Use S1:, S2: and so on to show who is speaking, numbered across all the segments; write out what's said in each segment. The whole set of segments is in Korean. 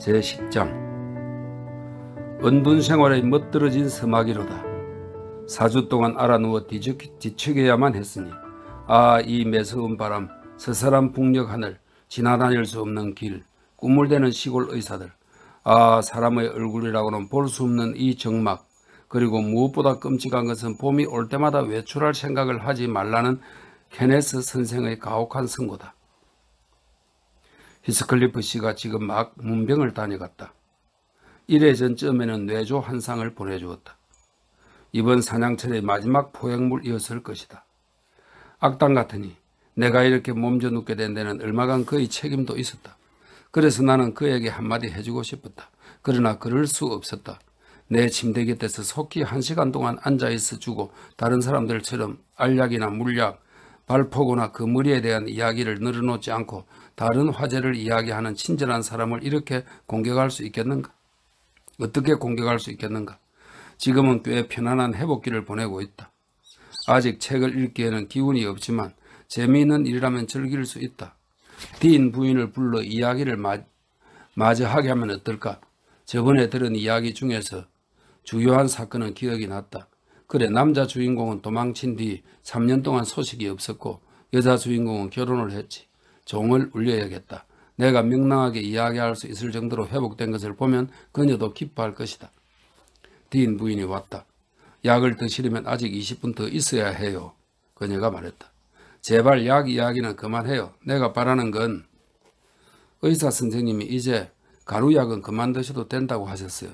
S1: 제10장 은둔 생활에 멋들어진 서막이로다. 사주 동안 알아누워 뒤척여야만 했으니 아 이 매서운 바람 서사람 북녘 하늘 지나다닐 수 없는 길 꾸물대는 시골 의사들 아 사람의 얼굴이라고는 볼 수 없는 이 정막 그리고 무엇보다 끔찍한 것은 봄이 올 때마다 외출할 생각을 하지 말라는 케네스 선생의 가혹한 선고다. 히스클리프 씨가 지금 막 문병을 다녀갔다. 1회 전쯤에는 뇌조 한 상을 보내주었다. 이번 사냥철의 마지막 포획물이었을 것이다. 악당 같으니 내가 이렇게 몸져 눕게 된 데는 얼마간 그의 책임도 있었다. 그래서 나는 그에게 한마디 해주고 싶었다. 그러나 그럴 수 없었다. 내 침대 곁에서 속히 한 시간 동안 앉아있어 주고 다른 사람들처럼 알약이나 물약, 발포구나 그 무리에 대한 이야기를 늘어놓지 않고 다른 화제를 이야기하는 친절한 사람을 이렇게 공격할 수 있겠는가? 어떻게 공격할 수 있겠는가? 지금은 꽤 편안한 회복기를 보내고 있다. 아직 책을 읽기에는 기운이 없지만 재미있는 일이라면 즐길 수 있다. 디인 부인을 불러 이야기를 마, 마주하게 하면 어떨까? 저번에 들은 이야기 중에서 주요한 사건은 기억이 났다. 그래 남자 주인공은 도망친 뒤 3년 동안 소식이 없었고 여자 주인공은 결혼을 했지. 종을 울려야겠다. 내가 명랑하게 이야기할 수 있을 정도로 회복된 것을 보면 그녀도 기뻐할 것이다. 딘 부인이 왔다. 약을 드시려면 아직 20분 더 있어야 해요. 그녀가 말했다. 제발 약 이야기는 그만해요. 내가 바라는 건 의사 선생님이 이제 가루약은 그만 드셔도 된다고 하셨어요.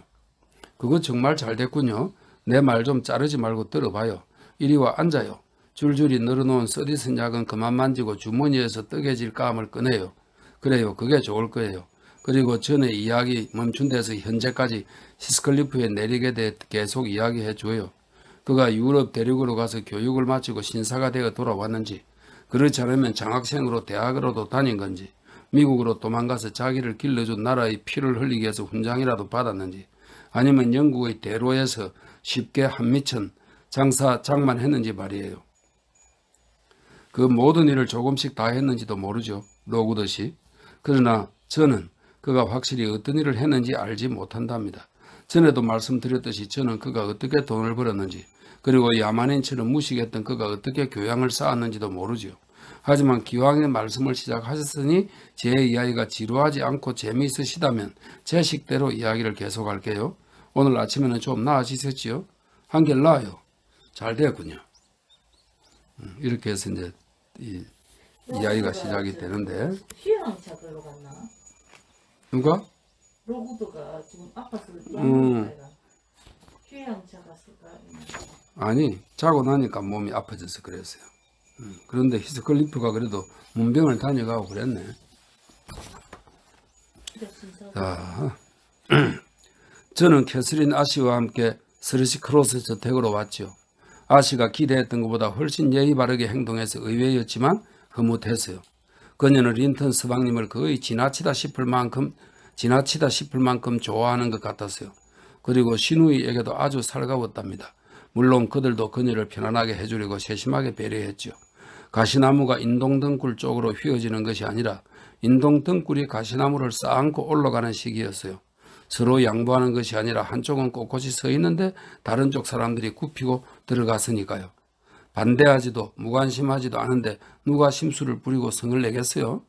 S1: 그거 정말 잘 됐군요. 내 말 좀 자르지 말고 들어봐요. 이리 와 앉아요. 줄줄이 늘어놓은 쓰디쓴 약은 그만 만지고 주머니에서 뜨개질 감을 꺼내요. 그래요. 그게 좋을 거예요. 그리고 전에 이야기 멈춘 데서 현재까지 시스클리프에 내리게 돼 계속 이야기해 줘요. 그가 유럽 대륙으로 가서 교육을 마치고 신사가 되어 돌아왔는지 그렇지 않으면 장학생으로 대학으로도 다닌 건지 미국으로 도망가서 자기를 길러준 나라의 피를 흘리게해서 훈장이라도 받았는지 아니면 영국의 대로에서 쉽게 한미천 장사 장만했는지 말이에요. 그 모든 일을 조금씩 다 했는지도 모르죠. 로그듯이. 그러나 저는 그가 확실히 어떤 일을 했는지 알지 못한답니다. 전에도 말씀드렸듯이 저는 그가 어떻게 돈을 벌었는지 그리고 야만인처럼 무식했던 그가 어떻게 교양을 쌓았는지도 모르죠 하지만 기왕의 말씀을 시작하셨으니 제 이야기가 지루하지 않고 재미있으시다면 제 식대로 이야기를 계속할게요. 오늘 아침에는 좀 나아지셨지요? 한결 나아요. 잘 되었군요. 음, 이렇게 해서 이제 이, 이야기가 시작이 되는데 휴양 잡으러 갔나? 누가? 로구도가 지금 아파서 음. 휴양 잡았을까? 아니 자고 나니까 몸이 아파져서 그랬어요 음. 그런데 히스클리프가 그래도 문병을 다녀가고 그랬네 자, 저는 캐슬린 아시와 함께 스르시 크로스 저택으로 왔지요 아씨가 기대했던 것보다 훨씬 예의 바르게 행동해서 의외였지만 흐뭇했어요. 그녀는 린턴 스방님을 거의 지나치다 싶을 만큼 지나치다 싶을 만큼 좋아하는 것 같았어요. 그리고 신우이에게도 아주 살가웠답니다. 물론 그들도 그녀를 편안하게 해주려고 세심하게 배려했죠. 가시나무가 인동등굴 쪽으로 휘어지는 것이 아니라 인동등굴이 가시나무를 쌓고 올라가는 시기였어요. 서로 양보하는 것이 아니라 한쪽은 꼿꼿이 서 있는데 다른 쪽 사람들이 굽히고 들어갔으니까요. 반대하지도 무관심하지도 않은데 누가 심술을 부리고 성을 내겠어요?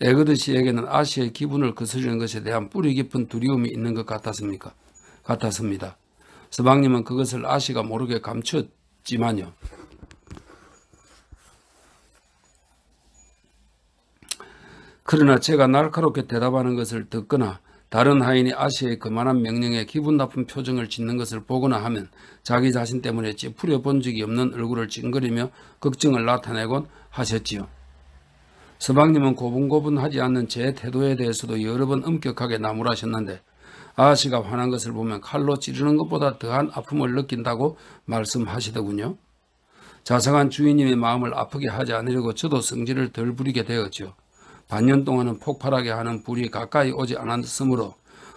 S1: 에그드 시에게는아시의 기분을 거스르는 것에 대한 뿌리 깊은 두려움이 있는 것 같았습니까? 같았습니다. 서방님은 그것을 아시가 모르게 감췄지만요. 그러나 제가 날카롭게 대답하는 것을 듣거나 다른 하인이 아시의 그만한 명령에 기분 나쁜 표정을 짓는 것을 보거나 하면 자기 자신 때문에 찌푸려 본 적이 없는 얼굴을 찡그리며 걱정을 나타내곤 하셨지요. 서방님은 고분고분하지 않는 제 태도에 대해서도 여러 번 엄격하게 나무라셨는데 아시가 화난 것을 보면 칼로 찌르는 것보다 더한 아픔을 느낀다고 말씀하시더군요. 자상한 주인님의 마음을 아프게 하지 않으려고 저도 성질을 덜 부리게 되었지요. 반년 동안은 폭발하게 하는 불이 가까이 오지 않았으므로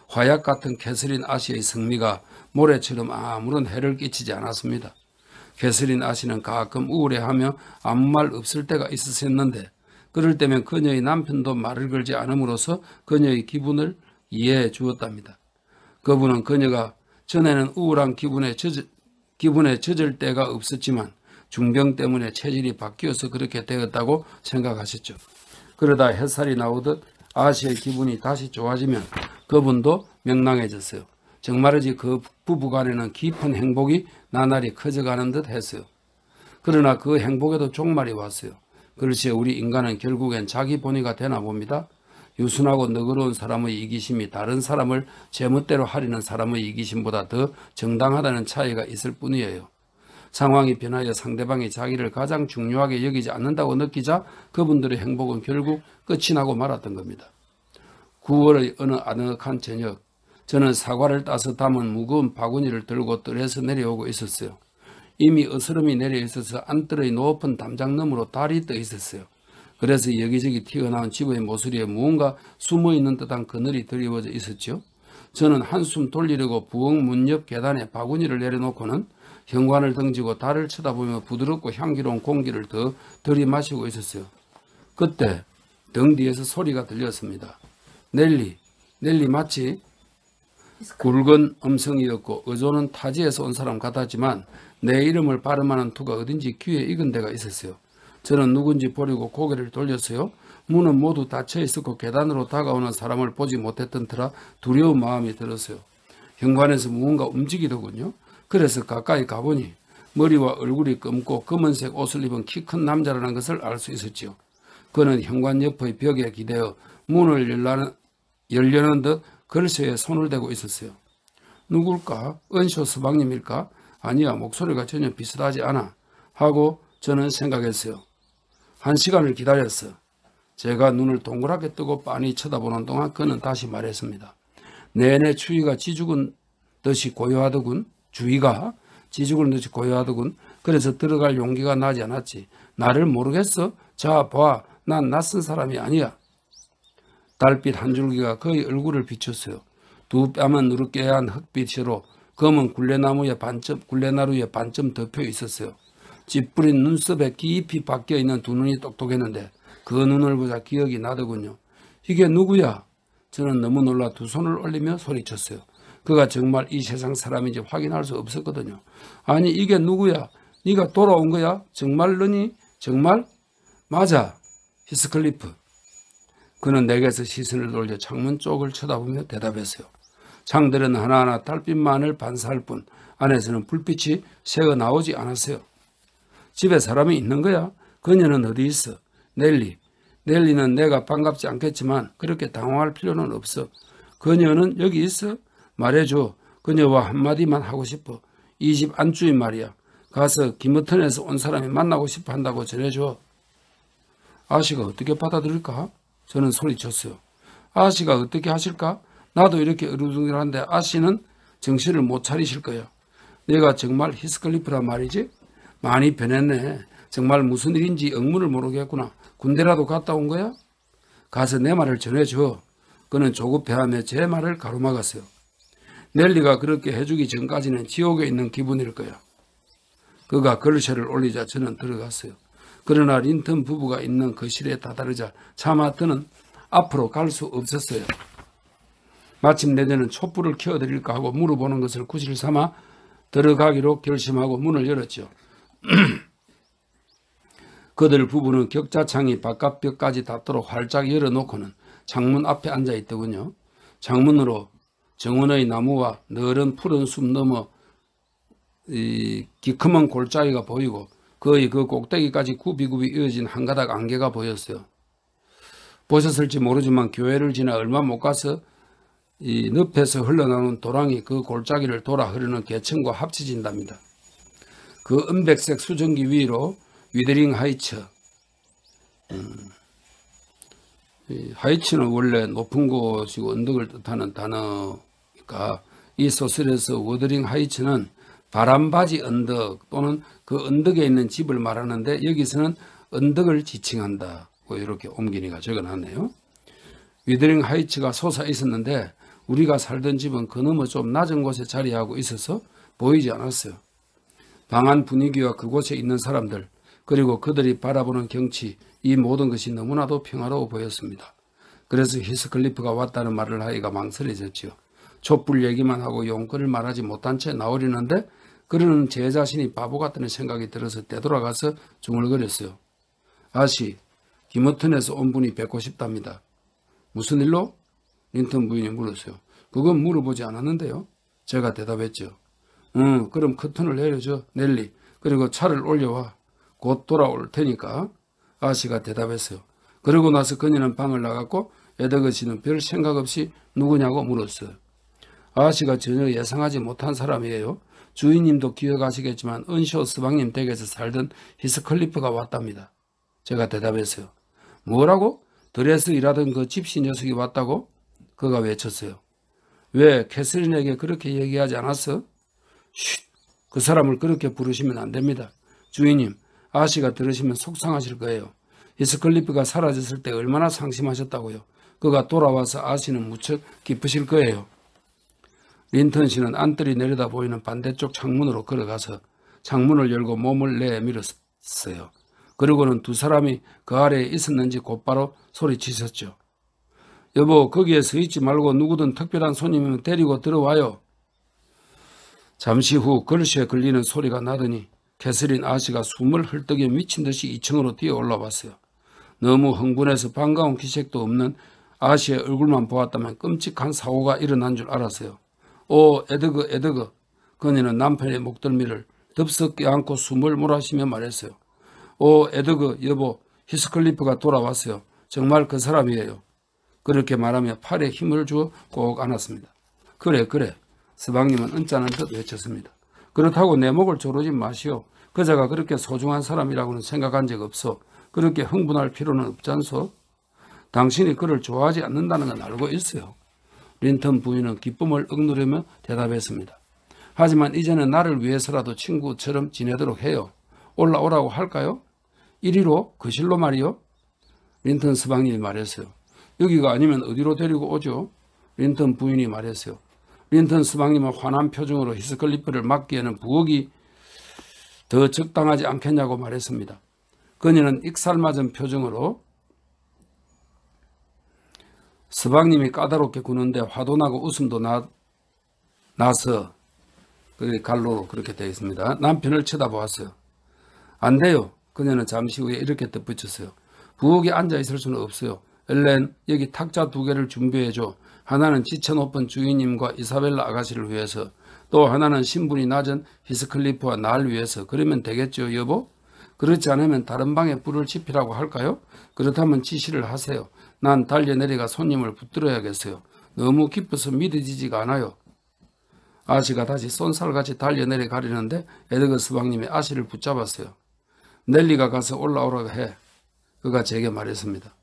S1: 화약 같은 캐슬린 아시의 승리가 모래처럼 아무런 해를 끼치지 않았습니다. 캐슬린 아시는 가끔 우울해하며 아무 말 없을 때가 있으셨는데 그럴 때면 그녀의 남편도 말을 걸지 않음으로써 그녀의 기분을 이해해 주었답니다. 그분은 그녀가 전에는 우울한 기분에, 젖, 기분에 젖을 때가 없었지만 중병 때문에 체질이 바뀌어서 그렇게 되었다고 생각하셨죠. 그러다 햇살이 나오듯 아씨의 기분이 다시 좋아지면 그분도 명랑해졌어요. 정말이지 그 부부간에는 깊은 행복이 나날이 커져가는 듯 했어요. 그러나 그 행복에도 종말이 왔어요. 그렇 우리 인간은 결국엔 자기 본의가 되나 봅니다. 유순하고 너그러운 사람의 이기심이 다른 사람을 제멋대로 하려는 사람의 이기심보다 더 정당하다는 차이가 있을 뿐이에요. 상황이 변하여 상대방의 자기를 가장 중요하게 여기지 않는다고 느끼자 그분들의 행복은 결국 끝이 나고 말았던 겁니다. 9월의 어느 아늑한 저녁 저는 사과를 따서 담은 무거운 바구니를 들고 뜰에서 내려오고 있었어요. 이미 어스름이 내려 있어서 안뜰의 높은 담장 너머로 달이 떠 있었어요. 그래서 여기저기 튀어나온 지구의 모서리에 무언가 숨어있는 듯한 그늘이 드리워져 있었죠. 저는 한숨 돌리려고 부엌 문 옆 계단에 바구니를 내려놓고는 현관을 등지고 달을 쳐다보며 부드럽고 향기로운 공기를 더 들이마시고 있었어요. 그때 등 뒤에서 소리가 들렸습니다. 넬리, 넬리 마치 굵은 음성이었고 의존은 타지에서 온 사람 같았지만 내 이름을 발음하는 투가 어딘지 귀에 익은 데가 있었어요. 저는 누군지 보려고 고개를 돌렸어요. 문은 모두 닫혀 있었고 계단으로 다가오는 사람을 보지 못했던 터라 두려운 마음이 들었어요. 현관에서 무언가 움직이더군요. 그래서 가까이 가보니 머리와 얼굴이 검고 검은색 옷을 입은 키 큰 남자라는 것을 알 수 있었지요. 그는 현관 옆의 벽에 기대어 문을 열라는, 열려는 듯 걸쇠에 손을 대고 있었어요. 누굴까? 은쇼 서방님일까? 아니야 목소리가 전혀 비슷하지 않아 하고 저는 생각했어요. 한 시간을 기다렸어. 제가 눈을 동그랗게 뜨고 빤히 쳐다보는 동안 그는 다시 말했습니다. 내내 추위가 지죽은 듯이 고요하더군. 주위가 지죽을 넣지 고요하더군. 그래서 들어갈 용기가 나지 않았지. 나를 모르겠어? 자, 봐. 난 낯선 사람이 아니야. 달빛 한 줄기가 그의 얼굴을 비췄어요. 두 뺨은 누렇게 한흙빛으로 검은 굴레나무에 반점, 굴레나루에 반점 덮여 있었어요. 찌푸린 눈썹에 깊이 박혀 있는 두 눈이 똑똑했는데 그 눈을 보자 기억이 나더군요. 이게 누구야? 저는 너무 놀라 두 손을 올리며 소리쳤어요. 그가 정말 이 세상 사람인지 확인할 수 없었거든요. 아니 이게 누구야? 네가 돌아온 거야? 정말 너니? 정말? 맞아. 히스클리프. 그는 내게서 시선을 돌려 창문 쪽을 쳐다보며 대답했어요. 창들은 하나하나 달빛만을 반사할 뿐 안에서는 불빛이 새어 나오지 않았어요. 집에 사람이 있는 거야? 그녀는 어디 있어? 넬리. 넬리는 내가 반갑지 않겠지만 그렇게 당황할 필요는 없어. 그녀는 여기 있어? 말해줘. 그녀와 한마디만 하고 싶어. 이 집 안주인 말이야. 가서 김어턴에서 온 사람이 만나고 싶어 한다고 전해줘. 아씨가 어떻게 받아들일까? 저는 소리쳤어요. 아씨가 어떻게 하실까? 나도 이렇게 어루둥절한데 아씨는 정신을 못 차리실 거야. 내가 정말 히스클리프란 말이지? 많이 변했네. 정말 무슨 일인지 억문을 모르겠구나. 군대라도 갔다 온 거야? 가서 내 말을 전해줘. 그는 조급해하며 제 말을 가로막았어요. 넬리가 그렇게 해주기 전까지는 지옥에 있는 기분일 거야. 그가 걸쇠를 올리자 저는 들어갔어요. 그러나 린턴 부부가 있는 거실에 그 다다르자 차마트는 앞으로 갈 수 없었어요. 마침 내대는 촛불을 켜드릴까 하고 물어보는 것을 구실 삼아 들어가기로 결심하고 문을 열었죠. 그들 부부는 격자창이 바깥벽까지 닿도록 활짝 열어놓고는 창문 앞에 앉아있더군요. 창문으로 정원의 나무와 너른 푸른 숲 너머 이 기큼한 골짜기가 보이고 거의 그 꼭대기까지 굽이굽이 이어진 한 가닥 안개가 보였어요. 보셨을지 모르지만 교회를 지나 얼마 못 가서 이 늪에서 흘러나오는 도랑이 그 골짜기를 돌아 흐르는 개천과 합치진답니다. 그 은백색 수증기 위로 위드링 하이츠 음, 하이츠는 원래 높은 곳이고 언덕을 뜻하는 단어 않습까이 소설에서 워드링 하이츠는 바람바지 언덕 또는 그 언덕에 있는 집을 말하는데 여기서는 언덕을 지칭한다고 뭐 이렇게 옮기니가 적어놨네요. 위드링 하이츠가 솟아 있었는데 우리가 살던 집은 그 너머 좀 낮은 곳에 자리하고 있어서 보이지 않았어요. 방안 분위기와 그곳에 있는 사람들 그리고 그들이 바라보는 경치 이 모든 것이 너무나도 평화로워 보였습니다. 그래서 히스클리프가 왔다는 말을 하기가 망설여졌지요. 촛불 얘기만 하고 용건을 말하지 못한 채나오리는데 그러는 제 자신이 바보 같다는 생각이 들어서 되돌아가서 중얼거렸어요. 아씨, 김어튼에서 온 분이 뵙고 싶답니다. 무슨 일로? 린턴 부인이 물었어요. 그건 물어보지 않았는데요. 제가 대답했죠. 응, 그럼 커튼을 그 내려줘, 넬리. 그리고 차를 올려와. 곧 돌아올 테니까. 아씨가 대답했어요. 그러고 나서 그녀는 방을 나갔고 에더그 씨는 별 생각 없이 누구냐고 물었어요. 아씨가 전혀 예상하지 못한 사람이에요. 주인님도 기억하시겠지만 은쇼 스방님 댁에서 살던 히스클리프가 왔답니다. 제가 대답했어요. 뭐라고? 드레스 일하던 그 집시 녀석이 왔다고? 그가 외쳤어요. 왜 캐슬린에게 그렇게 얘기하지 않았어? 쉿! 그 사람을 그렇게 부르시면 안 됩니다. 주인님, 아씨가 들으시면 속상하실 거예요. 히스클리프가 사라졌을 때 얼마나 상심하셨다고요. 그가 돌아와서 아씨는 무척 기쁘실 거예요. 린턴 씨는 안뜰이 내려다 보이는 반대쪽 창문으로 걸어가서 창문을 열고 몸을 내밀었어요. 그리고는 두 사람이 그 아래에 있었는지 곧바로 소리치셨죠. 여보 거기에 서 있지 말고 누구든 특별한 손님이면 데리고 들어와요. 잠시 후걸에 걸리는 소리가 나더니 캐슬린 아씨가 숨을 헐떡여 미친 듯이 2층으로 뛰어 올라왔어요. 너무 흥분해서 반가운 기색도 없는 아씨의 얼굴만 보았다면 끔찍한 사고가 일어난 줄 알았어요. 오 에드거 에드거 그녀는 남편의 목덜미를 덥석게 안고 숨을 몰아쉬며 말했어요. 오 에드거 여보 히스클리프가 돌아왔어요. 정말 그 사람이에요. 그렇게 말하며 팔에 힘을 주어 꼭 안았습니다. 그래 그래 서방님은 은짠한 듯 외쳤습니다. 그렇다고 내 목을 조르지 마시오. 그자가 그렇게 소중한 사람이라고는 생각한 적 없어. 그렇게 흥분할 필요는 없잖소. 당신이 그를 좋아하지 않는다는 건 알고 있어요. 린턴 부인은 기쁨을 억누르며 대답했습니다. 하지만 이제는 나를 위해서라도 친구처럼 지내도록 해요. 올라오라고 할까요? 이리로 그실로 말이요. 린턴 서방이 말했어요. 여기가 아니면 어디로 데리고 오죠? 린턴 부인이 말했어요. 린턴 서방님은 화난 표정으로 히스클리프를 막기에는 부엌이 더 적당하지 않겠냐고 말했습니다. 그녀는 익살맞은 표정으로 서방님이 까다롭게 구는데 화도 나고 웃음도 나, 나서 그게 갈로 그렇게 되어 있습니다. 남편을 쳐다보았어요. 안 돼요. 그녀는 잠시 후에 이렇게 덧붙였어요. 부엌에 앉아 있을 수는 없어요. 엘렌 여기 탁자 두 개를 준비해줘. 하나는 지쳐 높은 주인님과 이사벨라 아가씨를 위해서 또 하나는 신분이 낮은 히스클리프와 날 위해서 그러면 되겠죠 여보? 그렇지 않으면 다른 방에 불을 지피라고 할까요? 그렇다면 지시를 하세요. 난 달려내려가 손님을 붙들어야겠어요. 너무 깊어서 믿어지지가 않아요. 아씨가 다시 쏜살같이 달려내려 가려는데 에드거 스방님이 아씨를 붙잡았어요. 넬리가 가서 올라오라고 해. 그가 제게 말했습니다.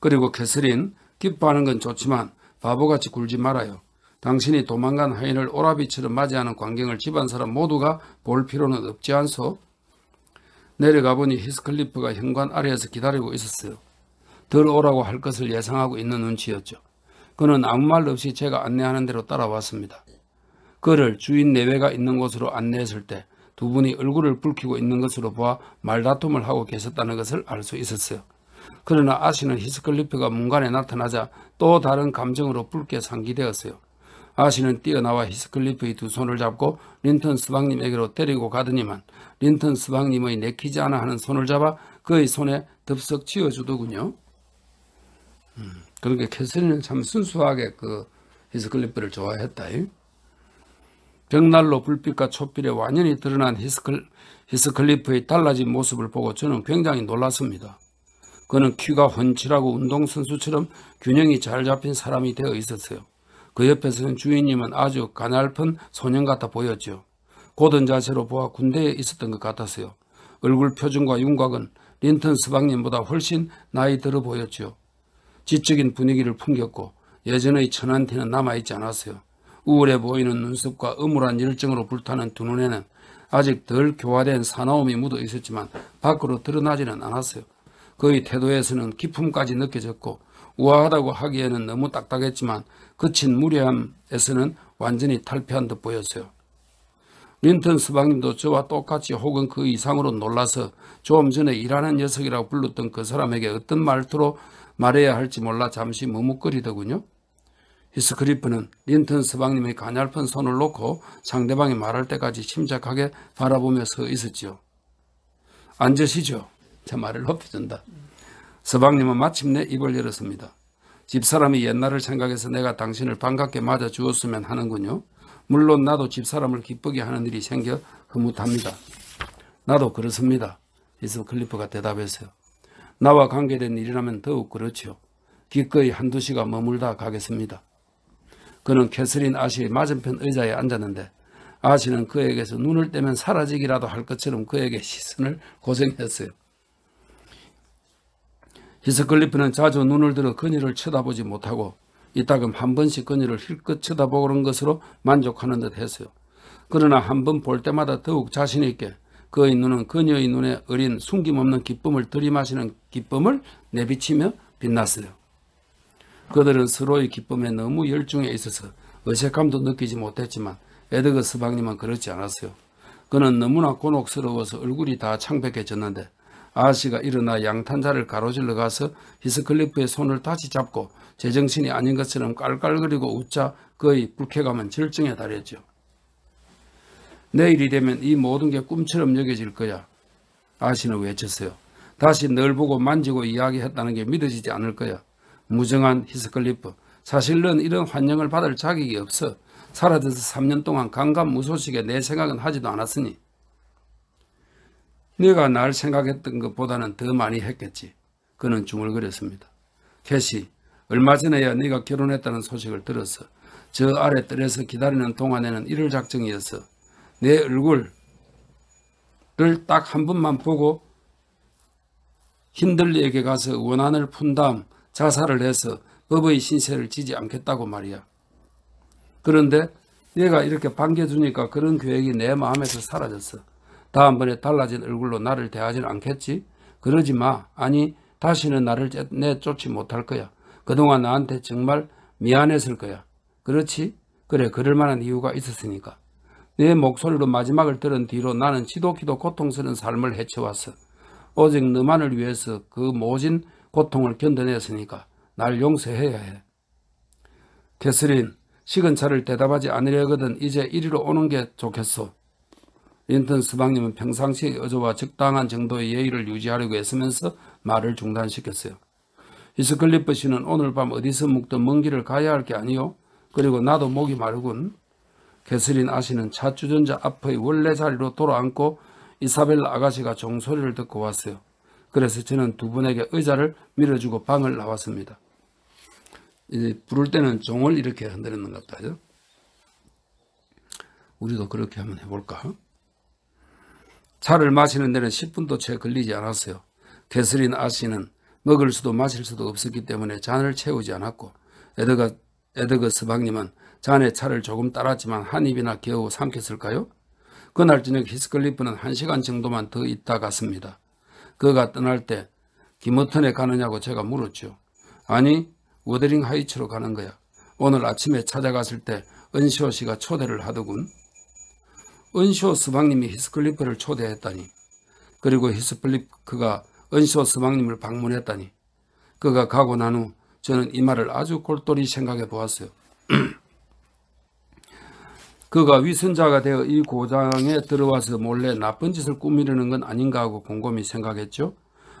S1: 그리고 캐슬린 기뻐하는 건 좋지만 바보같이 굴지 말아요. 당신이 도망간 하인을 오라비처럼 맞이하는 광경을 집안 사람 모두가 볼 필요는 없지 않소? 내려가 보니 히스클리프가 현관 아래에서 기다리고 있었어요. 들어오라고 할 것을 예상하고 있는 눈치였죠. 그는 아무 말 없이 제가 안내하는 대로 따라왔습니다. 그를 주인 내외가 있는 곳으로 안내했을 때 두 분이 얼굴을 붉히고 있는 것으로 보아 말다툼을 하고 계셨다는 것을 알 수 있었어요. 그러나 아시는 히스클리프가 문간에 나타나자 또 다른 감정으로 붉게 상기되었어요. 아시는 뛰어나와 히스클리프의 두 손을 잡고 린턴 스방님에게로 데리고 가더니만 린턴 스방님의 내키지 않아 하는 손을 잡아 그의 손에 덥석 쥐어주더군요. 그러니까 캐슬리는 참 순수하게 그 히스클리프를 좋아했다. 벽난로 불빛과 촛불에 완연히 드러난 히스클, 히스클리프의 달라진 모습을 보고 저는 굉장히 놀랐습니다. 그는 키가 훤칠하고 운동선수처럼 균형이 잘 잡힌 사람이 되어 있었어요. 그 옆에서는 주인님은 아주 가냘픈 소년 같아 보였죠. 고든 자세로 보아 군대에 있었던 것 같았어요. 얼굴 표정과 윤곽은 린턴 스박님보다 훨씬 나이 들어 보였죠. 지적인 분위기를 풍겼고 예전의 천한테는 남아있지 않았어요. 우울해 보이는 눈썹과 음울한 열정으로 불타는 두 눈에는 아직 덜 교화된 사나움이 묻어 있었지만 밖으로 드러나지는 않았어요. 그의 태도에서는 기품까지 느껴졌고 우아하다고 하기에는 너무 딱딱했지만 그친 무례함에서는 완전히 탈피한 듯 보였어요. 린턴 스방님도 저와 똑같이 혹은 그 이상으로 놀라서 조금 전에 일하는 녀석이라고 불렀던 그 사람에게 어떤 말투로 말해야 할지 몰라 잠시 머뭇거리더군요. 히스크리프는 린턴 서방님의 가냘픈 손을 놓고 상대방이 말할 때까지 침착하게 바라보며 서 있었지요. 앉으시죠. 제 말을 높여준다. 서방님은 마침내 입을 열었습니다. 집사람이 옛날을 생각해서 내가 당신을 반갑게 맞아 주었으면 하는군요. 물론 나도 집사람을 기쁘게 하는 일이 생겨 흐뭇합니다. 나도 그렇습니다. 히스클리프가 대답했어요. 나와 관계된 일이라면 더욱 그렇지요. 기꺼이 한두 시가 머물다 가겠습니다. 그는 캐슬린 아시의 맞은편 의자에 앉았는데 아시는 그에게서 눈을 떼면 사라지기라도 할 것처럼 그에게 시선을 고생했어요. 히스클리프는 자주 눈을 들어 그녀를 쳐다보지 못하고 이따금 한 번씩 그녀를 힐끗 쳐다보는 것으로 만족하는 듯 했어요. 그러나 한 번 볼 때마다 더욱 자신있게 그의 눈은 그녀의 눈에 어린 숨김없는 기쁨을 들이마시는 기쁨을 내비치며 빛났어요. 그들은 서로의 기쁨에 너무 열중해 있어서 어색함도 느끼지 못했지만 에드거 스방님은 그렇지 않았어요. 그는 너무나 곤혹스러워서 얼굴이 다 창백해졌는데 아씨가 일어나 양탄자를 가로질러 가서 히스클리프의 손을 다시 잡고 제정신이 아닌 것처럼 깔깔거리고 웃자 그의 불쾌감은 절정에 달했죠. 내일이 되면 이 모든 게 꿈처럼 여겨질 거야. 아시는 외쳤어요. 다시 널 보고 만지고 이야기했다는 게 믿어지지 않을 거야. 무정한 히스클리프. 사실 은 이런 환영을 받을 자격이 없어. 사라져서 3년 동안 강감무소식에 내 생각은 하지도 않았으니. 네가 날 생각했던 것보다는 더 많이 했겠지. 그는 중얼거렸습니다. 캐시, 얼마 전에야 네가 결혼했다는 소식을 들었어. 저 아래 뜰에서 기다리는 동안에는 이럴 작정이었어. 내 얼굴을 딱 한 번만 보고 힘들리에게 가서 원한을 푼 다음 자살을 해서 법의 신세를 지지 않겠다고 말이야. 그런데 내가 이렇게 반겨주니까 그런 계획이 내 마음에서 사라졌어. 다음번에 달라진 얼굴로 나를 대하진 않겠지? 그러지 마. 아니 다시는 나를 내쫓지 못할 거야. 그동안 나한테 정말 미안했을 거야. 그렇지? 그래 그럴 만한 이유가 있었으니까. 내 목소리로 마지막을 들은 뒤로 나는 지독히도 고통스러운 삶을 헤쳐왔어. 오직 너만을 위해서 그 모진 고통을 견뎌냈으니까 날 용서해야 해. 캐슬린, 식은 차를 대답하지 않으려거든 이제 이리로 오는 게 좋겠소. 린턴 스방님은 평상시의 어조와 적당한 정도의 예의를 유지하려고 애쓰면서 말을 중단시켰어요. 히스클리프 씨는 오늘 밤 어디서 묵던 먼 길을 가야 할 게 아니요. 그리고 나도 목이 마르군. 개슬린 아시는 차 주전자 앞의 원래 자리로 돌아앉고 이사벨 아가씨가 종소리를 듣고 왔어요. 그래서 저는 두 분에게 의자를 밀어주고 방을 나왔습니다. 이제 부를 때는 종을 이렇게 흔드는 것 같아요. 우리도 그렇게 한번 해볼까? 차를 마시는 데는 10분도 채 걸리지 않았어요. 개슬린 아씨는 먹을 수도 마실 수도 없었기 때문에 잔을 채우지 않았고 에드거, 에드거 스박님은 자네 차를 조금 따랐지만 한 입이나 겨우 삼켰을까요? 그날 저녁 히스클리프는 한 시간 정도만 더 있다 갔습니다. 그가 떠날 때김어턴에 가느냐고 제가 물었죠. 아니 워더링 하이츠로 가는 거야. 오늘 아침에 찾아갔을 때 은시오 씨가 초대를 하더군. 은시오 스방님이 히스클리프를 초대했다니. 그리고 히스클리프가 은시오 스방님을 방문했다니. 그가 가고 난 후 저는 이 말을 아주 골똘히 생각해 보았어요. 그가 위선자가 되어 이 고장에 들어와서 몰래 나쁜 짓을 꾸미려는 건 아닌가 하고 곰곰이 생각했죠.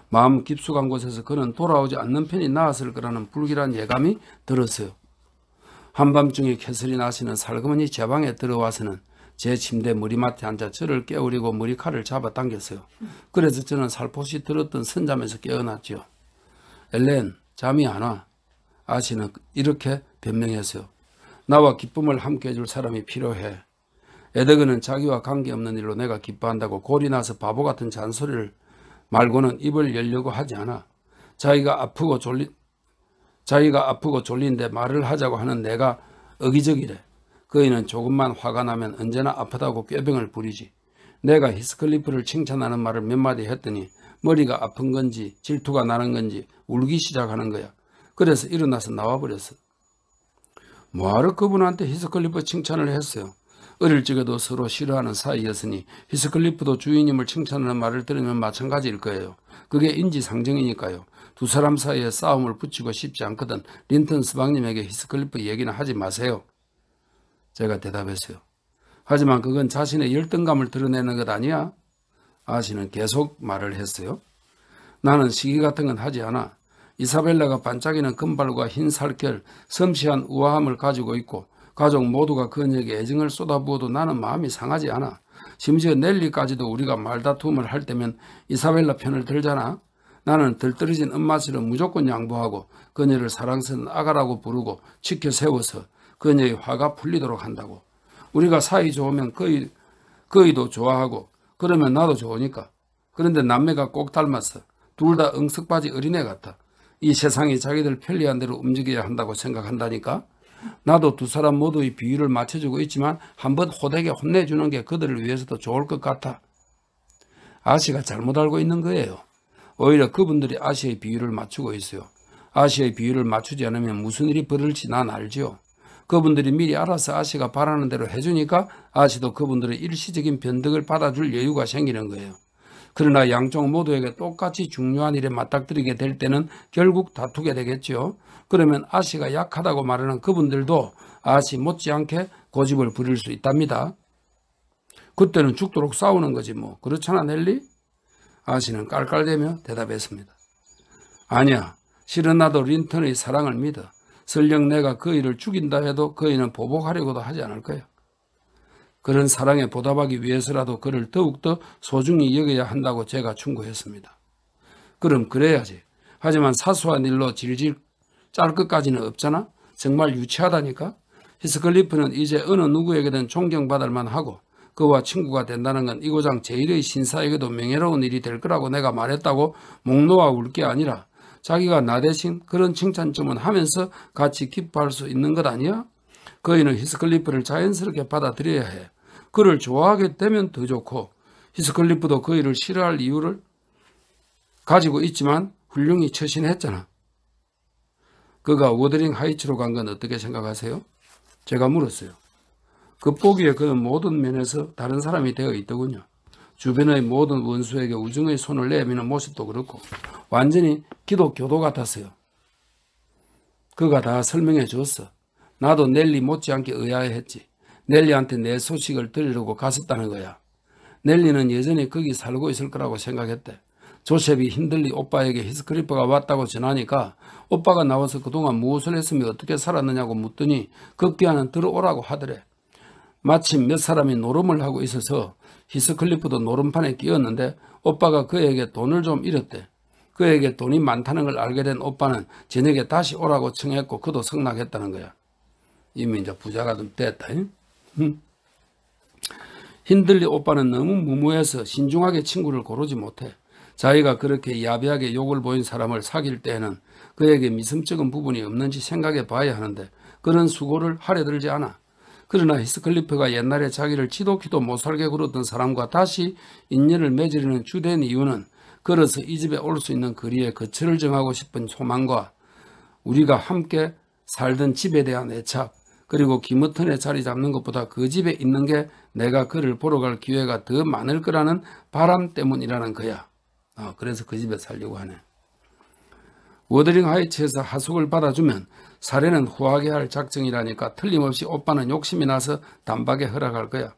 S1: 마음 깊숙한 곳에서 그는 돌아오지 않는 편이 나았을 거라는 불길한 예감이 들었어요. 한밤중에 캐슬린 아시는 살그머니 제 방에 들어와서는 제 침대 머리맡에 앉아 저를 깨우리고 머리칼을 잡아당겼어요. 그래서 저는 살포시 들었던 선잠에서 깨어났지요. 엘렌, 잠이 안 와. 아시는 이렇게 변명했어요. 나와 기쁨을 함께 해줄 사람이 필요해. 에데그는 자기와 관계없는 일로 내가 기뻐한다고 골이 나서 바보 같은 잔소리를 말고는 입을 열려고 하지 않아. 자기가 아프고 졸린 자기가 아프고 졸린데 말을 하자고 하는 내가 어기적이래. 그이는 조금만 화가 나면 언제나 아프다고 꾀병을 부리지. 내가 히스클리프를 칭찬하는 말을 몇 마디 했더니 머리가 아픈 건지 질투가 나는 건지 울기 시작하는 거야. 그래서 일어나서 나와버렸어. 뭐하러 그분한테 히스클리프 칭찬을 했어요. 어릴 적에도 서로 싫어하는 사이였으니 히스클리프도 주인님을 칭찬하는 말을 들으면 마찬가지일 거예요. 그게 인지상정이니까요. 두 사람 사이에 싸움을 붙이고 싶지 않거든 린턴 스방님에게 히스클리프 얘기는 하지 마세요. 제가 대답했어요. 하지만 그건 자신의 열등감을 드러내는 것 아니야? 아시는 계속 말을 했어요. 나는 시기 같은 건 하지 않아. 이사벨라가 반짝이는 금발과 흰 살결, 섬시한 우아함을 가지고 있고 가족 모두가 그녀에게 애정을 쏟아부어도 나는 마음이 상하지 않아. 심지어 넬리까지도 우리가 말다툼을 할 때면 이사벨라 편을 들잖아. 나는 들떨어진 엄마처럼 무조건 양보하고 그녀를 사랑스러운 아가라고 부르고 지켜세워서 그녀의 화가 풀리도록 한다고. 우리가 사이 좋으면 그이, 그이도 좋아하고 그러면 나도 좋으니까. 그런데 남매가 꼭 닮았어. 둘 다응석받이 어린애 같아. 이 세상이 자기들 편리한 대로 움직여야 한다고 생각한다니까 나도 두 사람 모두의 비위를 맞춰주고 있지만 한번 호되게 혼내주는 게 그들을 위해서도 좋을 것 같아. 아시가 잘못 알고 있는 거예요. 오히려 그분들이 아시의 비위를 맞추고 있어요. 아시의 비위를 맞추지 않으면 무슨 일이 벌어질지 난알죠 그분들이 미리 알아서 아시가 바라는 대로 해주니까 아시도 그분들의 일시적인 변덕을 받아줄 여유가 생기는 거예요. 그러나 양쪽 모두에게 똑같이 중요한 일에 맞닥뜨리게 될 때는 결국 다투게 되겠지요. 그러면 아씨가 약하다고 말하는 그분들도 아씨 못지않게 고집을 부릴 수 있답니다. 그때는 죽도록 싸우는 거지 뭐. 그렇잖아 넬리? 아씨는 깔깔대며 대답했습니다. 아니야. 실은 나도 린턴의 사랑을 믿어. 설령 내가 그 일을 죽인다 해도 그이는 보복하려고도 하지 않을 거야. 그런 사랑에 보답하기 위해서라도 그를 더욱더 소중히 여겨야 한다고 제가 충고했습니다. 그럼 그래야지. 하지만 사소한 일로 질질 짤 것까지는 없잖아. 정말 유치하다니까. 히스클리프는 이제 어느 누구에게든 존경받을 만하고 그와 친구가 된다는 건 이고장 제일의 신사에게도 명예로운 일이 될 거라고 내가 말했다고 목 놓아 울 게 아니라 자기가 나 대신 그런 칭찬점은 하면서 같이 기뻐할 수 있는 것 아니야? 거인은 히스클리프를 자연스럽게 받아들여야 해. 그를 좋아하게 되면 더 좋고 히스클리프도 그이을 싫어할 이유를 가지고 있지만 훌륭히 처신했잖아. 그가 워더링 하이츠로 간 건 어떻게 생각하세요? 제가 물었어요. 그보기에 그는 모든 면에서 다른 사람이 되어 있더군요. 주변의 모든 원수에게 우중의 손을 내미는 모습도 그렇고 완전히 기독교도 같았어요. 그가 다 설명해 주었어 나도 넬리 못지않게 의아해했지. 넬리한테 내 소식을 들으려고 갔었다는 거야. 넬리는 예전에 거기 살고 있을 거라고 생각했대. 조셉이 힘들리 오빠에게 히스크리퍼가 왔다고 전하니까 오빠가 나와서 그동안 무엇을 했으며 어떻게 살았느냐고 묻더니 급기야는 들어오라고 하더래. 마침 몇 사람이 노름을 하고 있어서 히스클리프도 노름판에 끼었는데 오빠가 그에게 돈을 좀 잃었대. 그에게 돈이 많다는 걸 알게 된 오빠는 저녁에 다시 오라고 청했고 그도 성낙했다는 거야. 이미 이제 부자가 좀 됐다. 힌들리 오빠는 너무 무모해서 신중하게 친구를 고르지 못해. 자기가 그렇게 야비하게 욕을 보인 사람을 사귈 때에는 그에게 미성적인 부분이 없는지 생각해 봐야 하는데 그런 수고를 하려 들지 않아. 그러나 히스클리프가 옛날에 자기를 지독히도 못살게 굴었던 사람과 다시 인연을 맺으려는 주된 이유는 걸어서 이 집에 올 수 있는 거리에 거처를 정하고 싶은 소망과 우리가 함께 살던 집에 대한 애착 그리고 김무튼에 자리 잡는 것보다 그 집에 있는 게 내가 그를 보러 갈 기회가 더 많을 거라는 바람 때문이라는 거야. 어, 그래서 그 집에 살려고 하네. 워드링 하이츠에서 하숙을 받아주면 사례는 후하게 할 작정이라니까 틀림없이 오빠는 욕심이 나서 단박에 허락할 거야.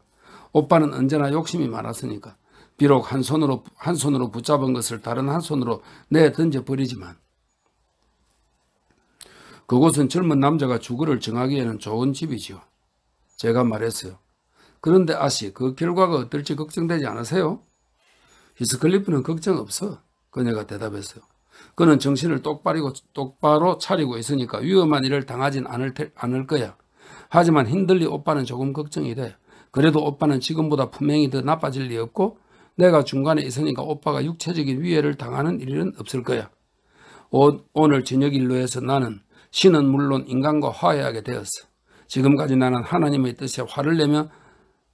S1: 오빠는 언제나 욕심이 많았으니까. 비록 한 손으로, 한 손으로 붙잡은 것을 다른 한 손으로 내던져 버리지만 그곳은 젊은 남자가 주거를 정하기에는 좋은 집이지요. 제가 말했어요. 그런데 아씨 그 결과가 어떨지 걱정되지 않으세요? 히스클리프는 걱정 없어. 그녀가 대답했어요. 그는 정신을 똑바리고, 똑바로 차리고 있으니까 위험한 일을 당하진 않을, 테, 않을 거야. 하지만 힘들리 오빠는 조금 걱정이 돼. 그래도 오빠는 지금보다 분명히 더 나빠질 리 없고 내가 중간에 있으니까 오빠가 육체적인 위해를 당하는 일은 없을 거야. 오, 오늘 저녁 일로해서 나는 신은 물론 인간과 화해하게 되었어. 지금까지 나는 하나님의 뜻에 화를 내며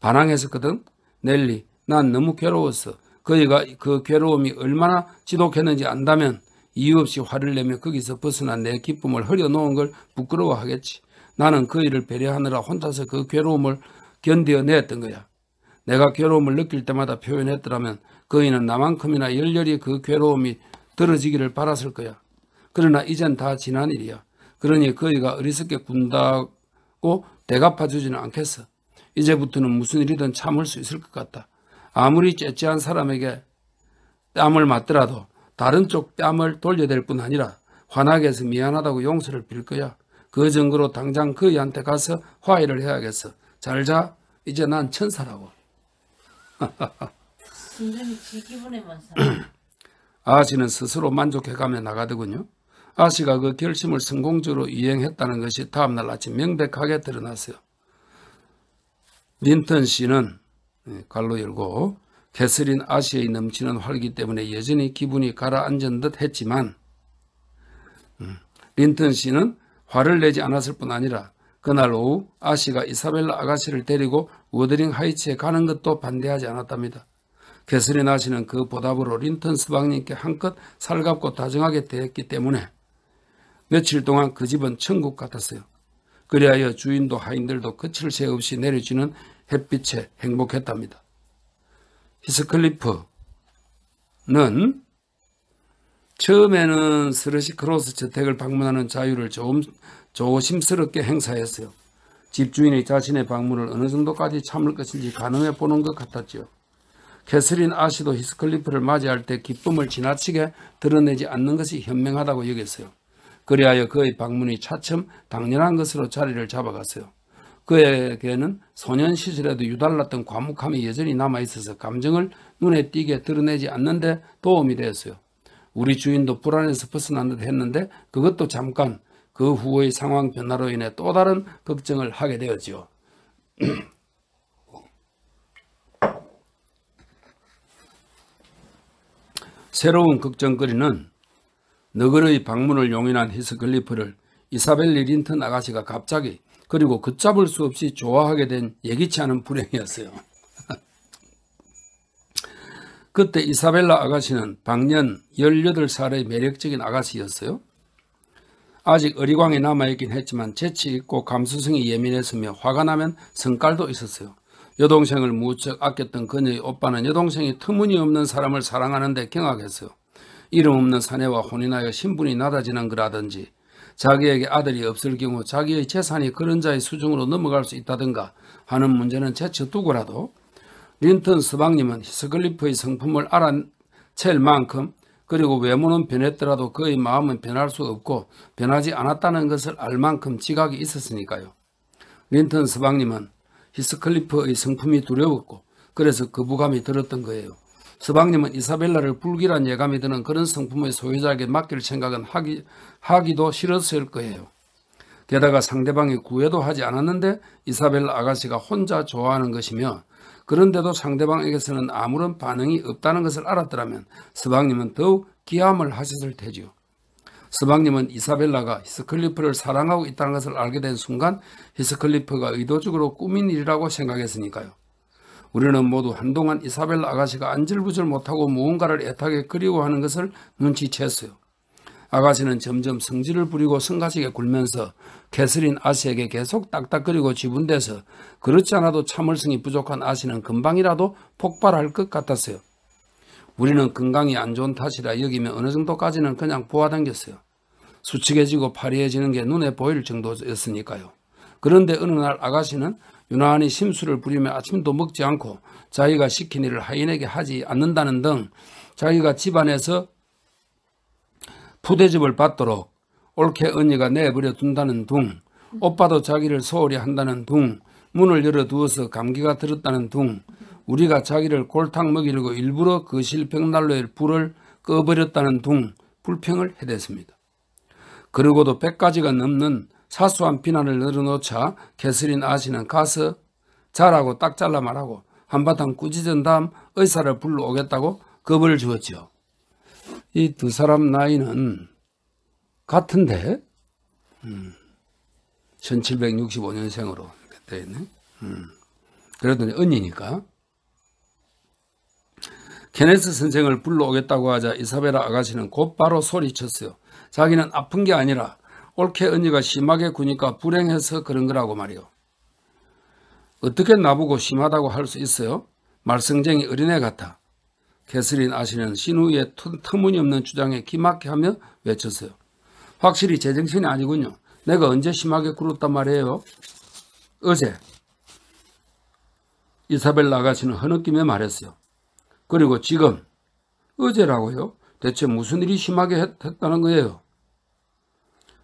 S1: 반항했었거든. 넬리, 난 너무 괴로웠어. 그이가 그 괴로움이 얼마나 지독했는지 안다면 이유 없이 화를 내며 거기서 벗어난 내 기쁨을 흘려놓은걸 부끄러워하겠지. 나는 그이를 배려하느라 혼자서 그 괴로움을 견뎌냈던 거야. 내가 괴로움을 느낄 때마다 표현했더라면 그이는 나만큼이나 열렬히 그 괴로움이 떨어지기를 바랐을 거야. 그러나 이젠 다 지난 일이야. 그러니 그이가 어리석게 군다고 대갚아주지는 않겠어. 이제부터는 무슨 일이든 참을 수 있을 것 같다. 아무리 째째한 사람에게 뺨을 맞더라도 다른 쪽 뺨을 돌려댈 뿐 아니라 화나게 해서 미안하다고 용서를 빌 거야. 그 증거로 당장 그이한테 가서 화해를 해야겠어. 잘 자. 이제 난 천사라고. 선생님 기분에만 아아는 스스로 만족해가며 나가더군요. 아씨가 그 결심을 성공적으로 이행했다는 것이 다음날 아침 명백하게 드러났어요. 린턴 씨는 예, 갈로 열고 캐슬린 아시의 넘치는 활기 때문에 여전히 기분이 가라앉은 듯 했지만 음, 린턴 씨는 화를 내지 않았을 뿐 아니라 그날 오후 아시가 이사벨라 아가씨를 데리고 워드링 하이츠에 가는 것도 반대하지 않았답니다. 캐슬린 아시는 그 보답으로 린턴 스방님께 한껏 살갑고 다정하게 대했기 때문에 며칠 동안 그 집은 천국 같았어요. 그리하여 주인도 하인들도 끝을 새 없이 내려지는 햇빛에 행복했답니다. 히스클리프는 처음에는 스러시 크로스 저택을 방문하는 자유를 조금 조심스럽게 행사했어요. 집주인이 자신의 방문을 어느 정도까지 참을 것인지 가늠해 보는 것 같았지요. 캐슬린 아시도 히스클리프를 맞이할 때 기쁨을 지나치게 드러내지 않는 것이 현명하다고 여겼어요. 그리하여 그의 방문이 차츰 당연한 것으로 자리를 잡아갔어요. 그에게는 소년 시절에도 유달랐던 과묵함이 여전히 남아있어서 감정을 눈에 띄게 드러내지 않는데 도움이 되었어요. 우리 주인도 불안에서 벗어난 듯 했는데 그것도 잠깐 그 후의 상황 변화로 인해 또 다른 걱정을 하게 되었지요. 새로운 걱정거리는 너그러이 방문을 용인한 히스클리프를 이사벨 리린턴 아가씨가 갑자기 그리고 걷잡을 수 없이 좋아하게 된 예기치 않은 불행이었어요. 그때 이사벨라 아가씨는 방년 18살의 매력적인 아가씨였어요. 아직 어리광이 남아있긴 했지만 재치있고 감수성이 예민했으며 화가 나면 성깔도 있었어요. 여동생을 무척 아꼈던 그녀의 오빠는 여동생이 터무니없는 사람을 사랑하는데 경악했어요. 이름 없는 사내와 혼인하여 신분이 낮아지는 거라든지 자기에게 아들이 없을 경우 자기의 재산이 그런 자의 수중으로 넘어갈 수 있다든가 하는 문제는 제쳐두고라도 린턴 스방님은 히스클리프의 성품을 알아챌 만큼 그리고 외모는 변했더라도 그의 마음은 변할 수 없고 변하지 않았다는 것을 알 만큼 지각이 있었으니까요. 린턴 스방님은 히스클리프의 성품이 두려웠고 그래서 거부감이 들었던 거예요. 서방님은 이사벨라를 불길한 예감이 드는 그런 성품의 소유자에게 맡길 생각은 하기, 하기도 싫었을 거예요. 게다가 상대방이 구애도 하지 않았는데 이사벨라 아가씨가 혼자 좋아하는 것이며 그런데도 상대방에게서는 아무런 반응이 없다는 것을 알았더라면 서방님은 더욱 기함을 하셨을 테지요. 서방님은 이사벨라가 히스클리프를 사랑하고 있다는 것을 알게 된 순간 히스클리프가 의도적으로 꾸민 일이라고 생각했으니까요. 우리는 모두 한동안 이사벨 아가씨가 안질부질 못하고 무언가를 애타게 그리워하는 것을 눈치챘어요. 아가씨는 점점 성질을 부리고 성가시게 굴면서 캐슬린 아씨에게 계속 딱딱거리고 지분돼서 그렇지 않아도 참을성이 부족한 아씨는 금방이라도 폭발할 것 같았어요. 우리는 건강이 안 좋은 탓이라 여기며 어느 정도까지는 그냥 보아당겼어요. 수축해지고 파리해지는 게 눈에 보일 정도였으니까요. 그런데 어느 날 아가씨는 유난히 심술을 부리며 아침도 먹지 않고 자기가 시킨 일을 하인에게 하지 않는다는 등 자기가 집안에서 부대집을 받도록 옳게 언니가 내버려 둔다는 둥 오빠도 자기를 소홀히 한다는 둥 문을 열어두어서 감기가 들었다는 둥 우리가 자기를 골탕 먹이려고 일부러 거실 그 벽난로에 불을 꺼버렸다는 둥 불평을 해댔습니다. 그러고도 100가지가 넘는 사소한 비난을 늘어놓자 개슬인 아씨는 가서 자라고 딱 잘라 말하고 한바탕 꾸짖은 다음 의사를 불러오겠다고 겁을 주었지요. 이 두 사람 나이는 같은데 음, 1765년생으로 되어 있네. 음, 그래도 언니니까. 케네스 선생을 불러오겠다고 하자 이사베라 아가씨는 곧바로 소리쳤어요. 자기는 아픈 게 아니라 올케 언니가 심하게 구니까 불행해서 그런 거라고 말이오 어떻게 나보고 심하다고 할 수 있어요? 말썽쟁이 어린애 같아. 캐슬린 아시는 신우의 터무니없는 주장에 기막게 하며 외쳤어요. 확실히 제정신이 아니군요. 내가 언제 심하게 굴었단 말이에요? 어제. 이사벨 나가시는흐느낌에 말했어요. 그리고 지금. 어제라고요? 대체 무슨 일이 심하게 했, 다는 거예요?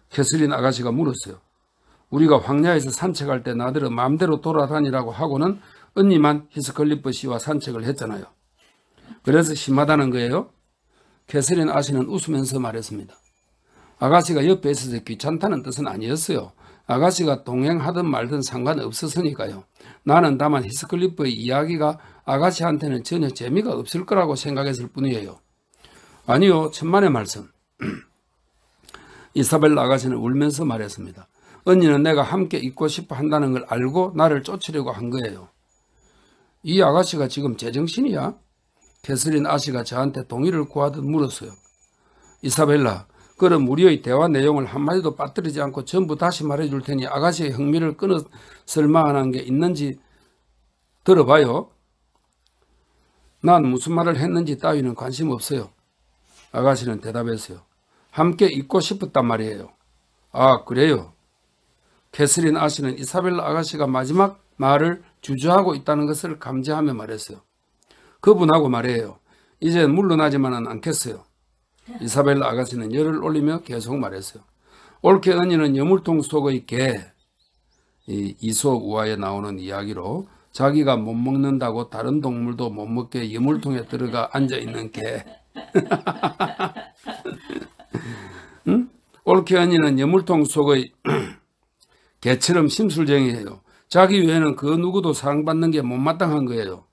S1: 캐슬린 아가씨가 물었어요. 우리가 황야에서 산책할 때 나들은 마음대로 돌아다니라고 하고는 언니만 히스클리프 씨와 산책을 했잖아요. 그래서 심하다는 거예요. 캐슬린 아씨는 웃으면서 말했습니다. 아가씨가 옆에 있어서 귀찮다는 뜻은 아니었어요. 아가씨가 동행하든 말든 상관없었으니까요. 나는 다만 히스클리프의 이야기가 아가씨한테는 전혀 재미가 없을 거라고 생각했을 뿐이에요. 아니요. 천만의 말씀. 이사벨 아가씨는 울면서 말했습니다. 언니는 내가 함께 있고 싶어 한다는 걸 알고 나를 쫓으려고 한 거예요. 이 아가씨가 지금 제정신이야? 캐슬린 아씨가 저한테 동의를 구하듯 물었어요. 이사벨라, 그럼 우리의 대화 내용을 한마디도 빠뜨리지 않고 전부 다시 말해줄 테니 아가씨의 흥미를 끊었을 만한 게 있는지 들어봐요. 난 무슨 말을 했는지 따위는 관심 없어요. 아가씨는 대답했어요. 함께 있고 싶었단 말이에요. 아 그래요. 캐슬린 아씨는 이사벨라 아가씨가 마지막 말을 주저하고 있다는 것을 감지하며 말했어요. 그분하고 말해요. 이젠 물러나지만은 않겠어요. 이사벨라 아가씨는 열을 올리며 계속 말했어요. 올케 언니는 여물통 속의 개, 이 이솝 우화에 나오는 이야기로 자기가 못 먹는다고 다른 동물도 못 먹게 여물통에 들어가 앉아있는 개 응? 올케 언니는 여물통 속의 개처럼 심술쟁이예요. 자기 외에는 그 누구도 사랑받는 게 못마땅한 거예요.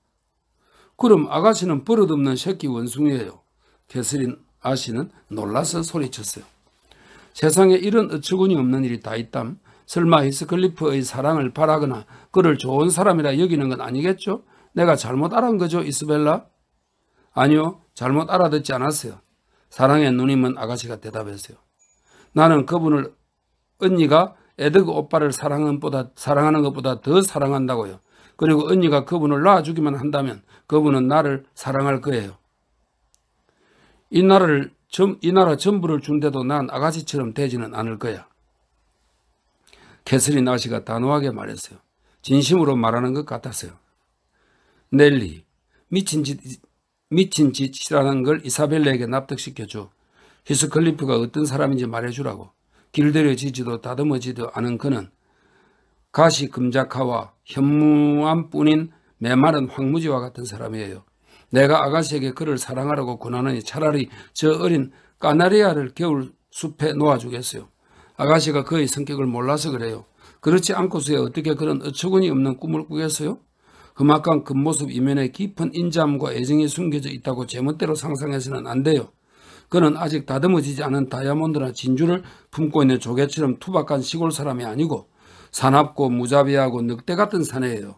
S1: 그럼 아가씨는 버릇없는 새끼 원숭이예요. 캐슬린 아씨는 놀라서 소리쳤어요. 세상에 이런 어처구니 없는 일이 다 있담. 설마 히스클리프의 사랑을 바라거나 그를 좋은 사람이라 여기는 건 아니겠죠? 내가 잘못 알은 거죠, 이스벨라? 아니요. 잘못 알아듣지 않았어요. 사랑의 누님은 아가씨가 대답했어요. 나는 그분을 언니가 에드그 오빠를 사랑하는, 보다, 사랑하는 것보다 더 사랑한다고요. 그리고 언니가 그분을 낳아주기만 한다면 그분은 나를 사랑할 거예요. 이 나라를 이 나라 전부를 준대도 난 아가씨처럼 되지는 않을 거야. 캐슬린 아씨가 단호하게 말했어요. 진심으로 말하는 것 같았어요. 넬리, 미친 짓 미친 짓이라는 걸 이사벨라에게 납득시켜줘. 히스클리프가 어떤 사람인지 말해주라고. 길들여지지도 다듬어지도 않은 그는 가시 금자카와 현무암 뿐인 메마른 황무지와 같은 사람이에요. 내가 아가씨에게 그를 사랑하라고 권하느니 차라리 저 어린 까나리아를 겨울 숲에 놓아주겠어요. 아가씨가 그의 성격을 몰라서 그래요. 그렇지 않고서야 어떻게 그런 어처구니 없는 꿈을 꾸겠어요? 그만큼 그 모습 이면에 깊은 인자함과 애정이 숨겨져 있다고 제멋대로 상상해서는 안 돼요. 그는 아직 다듬어지지 않은 다이아몬드나 진주를 품고 있는 조개처럼 투박한 시골 사람이 아니고 사납고 무자비하고 늑대 같은 사내예요.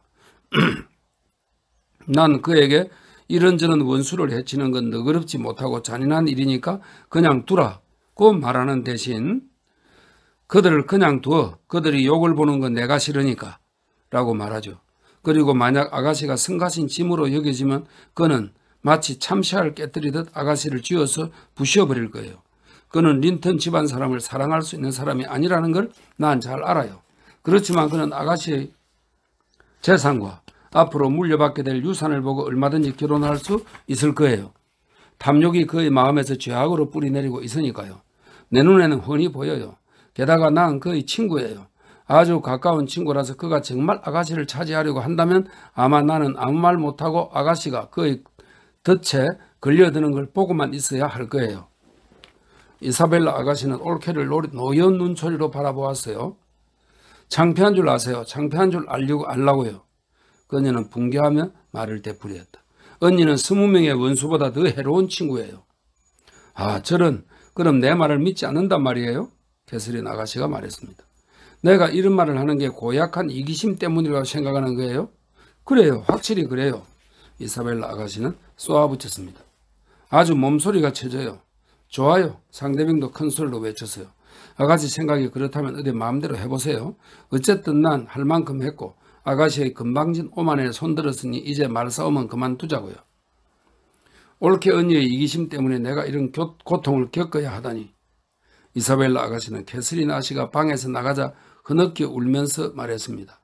S1: 난 그에게 이런저런 원수를 해치는 건 너그럽지 못하고 잔인한 일이니까 그냥 두라고 말하는 대신 그들을 그냥 두어 그들이 욕을 보는 건 내가 싫으니까 라고 말하죠. 그리고 만약 아가씨가 성가신 짐으로 여겨지면 그는 마치 참샤를 깨뜨리듯 아가씨를 쥐어서 부셔버릴 거예요. 그는 린턴 집안 사람을 사랑할 수 있는 사람이 아니라는 걸 난 잘 알아요. 그렇지만 그는 아가씨의 재산과 앞으로 물려받게 될 유산을 보고 얼마든지 결혼할 수 있을 거예요. 탐욕이 그의 마음에서 죄악으로 뿌리내리고 있으니까요. 내 눈에는 훤히 보여요. 게다가 난 그의 친구예요. 아주 가까운 친구라서 그가 정말 아가씨를 차지하려고 한다면 아마 나는 아무 말 못하고 아가씨가 그의 덫에 걸려드는 걸 보고만 있어야 할 거예요. 이사벨라 아가씨는 올케를 노연 눈초리로 바라보았어요. 창피한 줄 아세요. 창피한 줄 알려고 알라고요. 그녀는 붕괴하며 말을 되풀이했다. 언니는 스무 명의 원수보다 더 해로운 친구예요. 아, 저런 그럼 내 말을 믿지 않는단 말이에요? 캐슬린 아가씨가 말했습니다. 내가 이런 말을 하는 게 고약한 이기심 때문이라고 생각하는 거예요? 그래요. 확실히 그래요. 이사벨라 아가씨는 쏘아붙였습니다. 아주 몸소리가 쳐져요. 좋아요. 상대방도 큰 소리로 외쳤어요. 아가씨 생각이 그렇다면 어디 마음대로 해보세요. 어쨌든 난 할 만큼 했고 아가씨의 금방진 오만에 손들었으니 이제 말싸움은 그만두자고요. 올케 언니의 이기심 때문에 내가 이런 고통을 겪어야 하다니. 이사벨라 아가씨는 캐슬린 아씨가 방에서 나가자 흐느껴 울면서 말했습니다.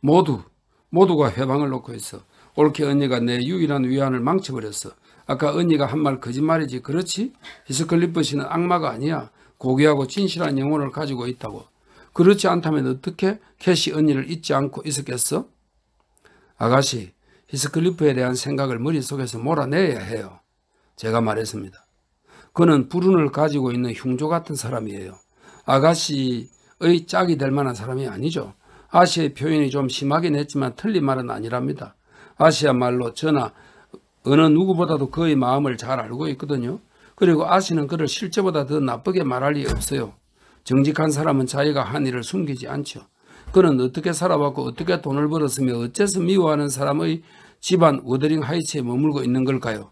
S1: 모두 모두가 회방을 놓고 있어. 올케 언니가 내 유일한 위안을 망쳐버렸어. 아까 언니가 한 말 거짓말이지 그렇지? 히스클리프 씨는 악마가 아니야. 고귀하고 진실한 영혼을 가지고 있다고. 그렇지 않다면 어떻게 캐시 언니를 잊지 않고 있었겠어? 아가씨, 히스클리프에 대한 생각을 머릿속에서 몰아내야 해요. 제가 말했습니다. 그는 불운을 가지고 있는 흉조 같은 사람이에요. 아가씨 의 짝이 될 만한 사람이 아니죠. 아시의 표현이 좀 심하긴 했지만 틀린 말은 아니랍니다. 아시야말로 저나 어느 누구보다도 그의 마음을 잘 알고 있거든요. 그리고 아시는 그를 실제보다 더 나쁘게 말할 리 없어요. 정직한 사람은 자기가 한 일을 숨기지 않죠. 그는 어떻게 살아왔고 어떻게 돈을 벌었으며 어째서 미워하는 사람의 집안 워드링 하이츠에 머물고 있는 걸까요?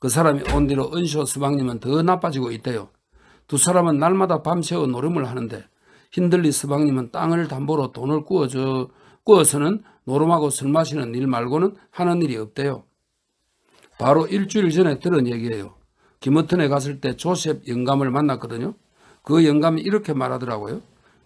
S1: 그 사람이 온 뒤로 은쇼 수박님은더 나빠지고 있대요. 두 사람은 날마다 밤새워 노름을 하는데 힌들리 스방님은 땅을 담보로 돈을 구워줘, 구워서는 노름하고 술 마시는 일 말고는 하는 일이 없대요. 바로 일주일 전에 들은 얘기예요. 김어튼에 갔을 때 조셉 영감을 만났거든요. 그 영감이 이렇게 말하더라고요.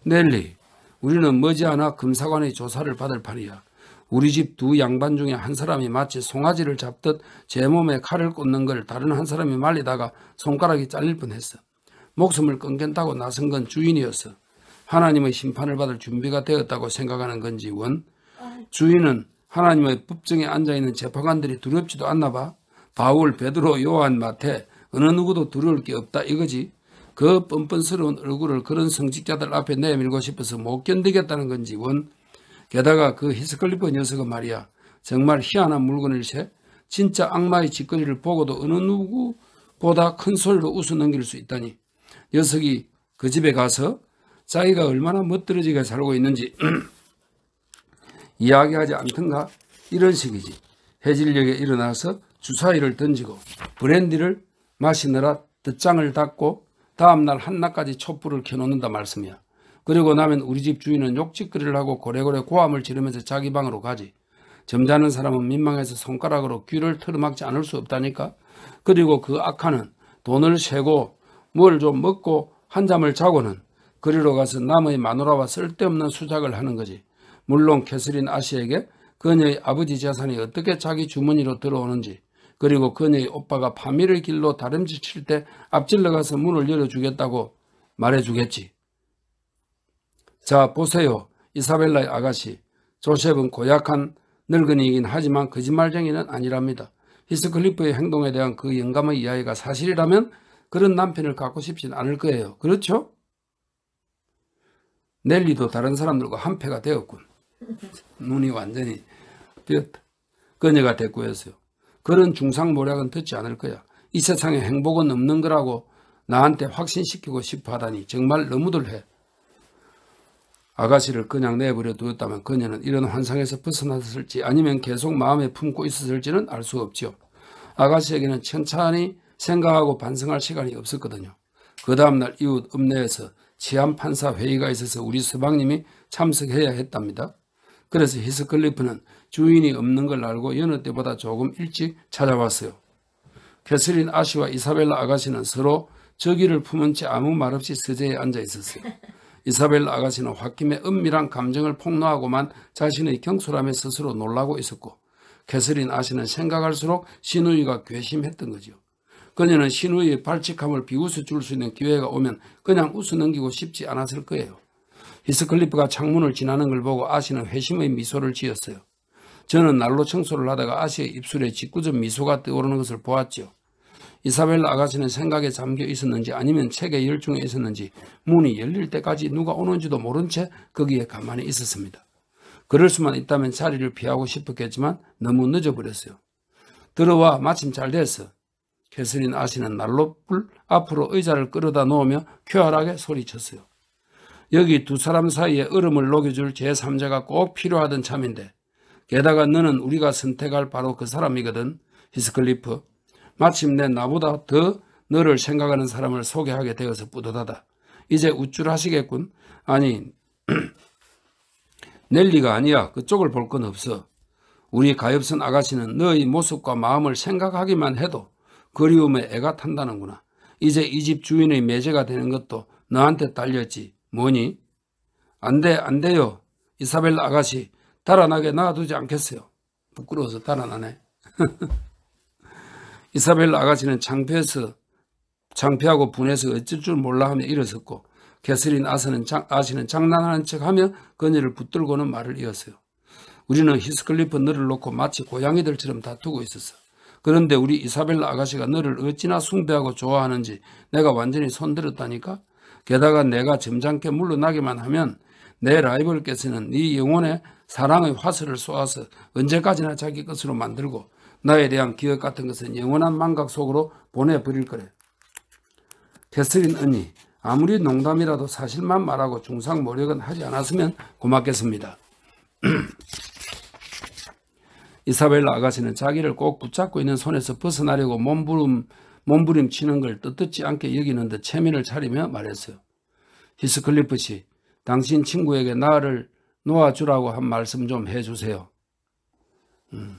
S1: 넬리, 우리는 머지않아 금사관의 조사를 받을 판이야. 우리 집 두 양반 중에 한 사람이 마치 송아지를 잡듯 제 몸에 칼을 꽂는 걸 다른 한 사람이 말리다가 손가락이 잘릴 뻔했어. 목숨을 끊겠다고 나선 건 주인이었어. 하나님의 심판을 받을 준비가 되었다고 생각하는 건지 원 주인은 하나님의 법정에 앉아있는 재판관들이 두렵지도 않나 봐. 바울, 베드로, 요한, 마태 어느 누구도 두려울 게 없다 이거지. 그 뻔뻔스러운 얼굴을 그런 성직자들 앞에 내밀고 싶어서 못 견디겠다는 건지 원. 게다가 그히스클리퍼 녀석은 말이야. 정말 희한한 물건일세. 진짜 악마의 짓거리를 보고도 어느 누구보다 큰 소리로 웃어 넘길 수 있다니. 녀석이 그 집에 가서 자기가 얼마나 멋들어지게 살고 있는지 이야기하지 않던가 이런 식이지. 해질녘에 일어나서 주사위를 던지고 브랜디를 마시느라 뜻장을 닫고 다음날 한낮까지 촛불을 켜놓는다 말씀이야. 그리고 나면 우리 집 주인은 욕짓거리를 하고 고래고래 고함을 지르면서 자기 방으로 가지. 점잖은 사람은 민망해서 손가락으로 귀를 틀어막지 않을 수 없다니까. 그리고 그 악한은 돈을 세고 뭘 좀 먹고 한잠을 자고는 그리로 가서 남의 마누라와 쓸데없는 수작을 하는 거지. 물론 캐슬린 아시에게 그녀의 아버지 재산이 어떻게 자기 주머니로 들어오는지 그리고 그녀의 오빠가 파미를 길로 다름질칠 때 앞질러가서 문을 열어주겠다고 말해주겠지. 자 보세요. 이사벨라의 아가씨 조셉은 고약한 늙은이이긴 하지만 거짓말쟁이는 아니랍니다. 히스클리프의 행동에 대한 그 영감의 이야기가 사실이라면 그런 남편을 갖고 싶진 않을 거예요. 그렇죠? 넬리도 다른 사람들과 한패가 되었군. 눈이 완전히 삐었다. 그녀가 대꾸했어요. 그런 중상모략은 듣지 않을 거야. 이 세상에 행복은 없는 거라고 나한테 확신시키고 싶어 하다니 정말 너무들 해. 아가씨를 그냥 내버려 두었다면 그녀는 이런 환상에서 벗어났을지 아니면 계속 마음에 품고 있었을지는 알 수 없지요. 아가씨에게는 천천히 생각하고 반성할 시간이 없었거든요. 그 다음날 이웃 읍내에서 치안판사 회의가 있어서 우리 서방님이 참석해야 했답니다. 그래서 히스클리프는 주인이 없는 걸 알고 여느 때보다 조금 일찍 찾아왔어요. 캐슬린 아시와 이사벨라 아가씨는 서로 저기를 품은 채 아무 말 없이 서재에 앉아 있었어요. 이사벨라 아가씨는 홧김에 은밀한 감정을 폭로하고만 자신의 경솔함에 스스로 놀라고 있었고 캐슬린 아시는 생각할수록 시누이가 괘씸했던 거죠. 그녀는 신우의 발칙함을 비웃어 줄 수 있는 기회가 오면 그냥 웃어 넘기고 싶지 않았을 거예요. 히스클리프가 창문을 지나는 걸 보고 아시는 회심의 미소를 지었어요. 저는 날로 청소를 하다가 아시의 입술에 짓궂은 미소가 떠오르는 것을 보았지요. 이사벨 아가씨는 생각에 잠겨 있었는지 아니면 책에 열중해 있었는지 문이 열릴 때까지 누가 오는지도 모른 채 거기에 가만히 있었습니다. 그럴 수만 있다면 자리를 피하고 싶었겠지만 너무 늦어버렸어요. 들어와 마침 잘 됐어. 캐슬린 아시는 날로불 앞으로 의자를 끌어다 놓으며 쾌활하게 소리쳤어요. 여기 두 사람 사이에 얼음을 녹여줄 제3자가 꼭 필요하던 참인데 게다가 너는 우리가 선택할 바로 그 사람이거든 히스클리프 마침내 나보다 더 너를 생각하는 사람을 소개하게 되어서 뿌듯하다. 이제 우쭐하시겠군. 아니 넬리가 아니야. 그쪽을 볼 건 없어. 우리 가엾은 아가씨는 너의 모습과 마음을 생각하기만 해도 그리움에 애가 탄다는구나. 이제 이 집 주인의 매제가 되는 것도 너한테 딸렸지. 뭐니? 안 돼, 안 돼요. 이사벨 아가씨, 달아나게 놔두지 않겠어요. 부끄러워서 달아나네. 이사벨 아가씨는 창피해서, 창피하고 분해서 어쩔 줄 몰라 하며 일어섰고, 개슬린 아서는 장, 아시는 장난하는 척 하며 그녀를 붙들고는 말을 이었어요. 우리는 히스클리프 너를 놓고 마치 고양이들처럼 다투고 있었어. 그런데 우리 이사벨라 아가씨가 너를 어찌나 숭배하고 좋아하는지 내가 완전히 손들었다니까? 게다가 내가 점잖게 물러나기만 하면 내 라이벌께서는 네 영혼에 사랑의 화살을 쏘아서 언제까지나 자기 것으로 만들고 나에 대한 기억 같은 것은 영원한 망각 속으로 보내버릴 거래. 캐슬린 언니 아무리 농담이라도 사실만 말하고 중상 모력은 하지 않았으면 고맙겠습니다. 이사벨 아가씨는 자기를 꼭 붙잡고 있는 손에서 벗어나려고 몸부림, 몸부림 치는 걸 뜻듣지 않게 여기는 듯 체면을 차리며 말했어요. 히스클리프 씨, 당신 친구에게 나를 놓아주라고 한 말씀 좀 해주세요. 음.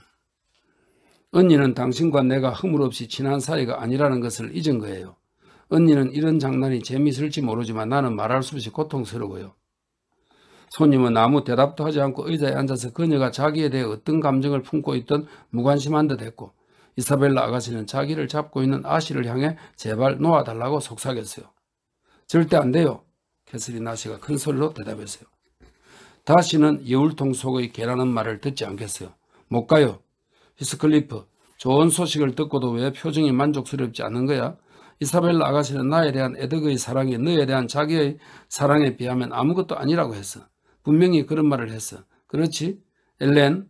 S1: 언니는 당신과 내가 허물없이 친한 사이가 아니라는 것을 잊은 거예요. 언니는 이런 장난이 재미있을지 모르지만 나는 말할 수 없이 고통스러워요. 손님은 아무 대답도 하지 않고 의자에 앉아서 그녀가 자기에 대해 어떤 감정을 품고 있던 무관심한 듯 했고 이사벨라 아가씨는 자기를 잡고 있는 아씨를 향해 제발 놓아달라고 속삭였어요. 절대 안 돼요. 캐슬린 아씨가 큰 소리로 대답했어요. 다시는 여울통 속의 개라는 말을 듣지 않겠어요. 못 가요. 히스클리프, 좋은 소식을 듣고도 왜 표정이 만족스럽지 않은 거야? 이사벨라 아가씨는 나에 대한 에드그의 사랑이 너에 대한 자기의 사랑에 비하면 아무것도 아니라고 했어. 분명히 그런 말을 했어. 그렇지? 엘렌,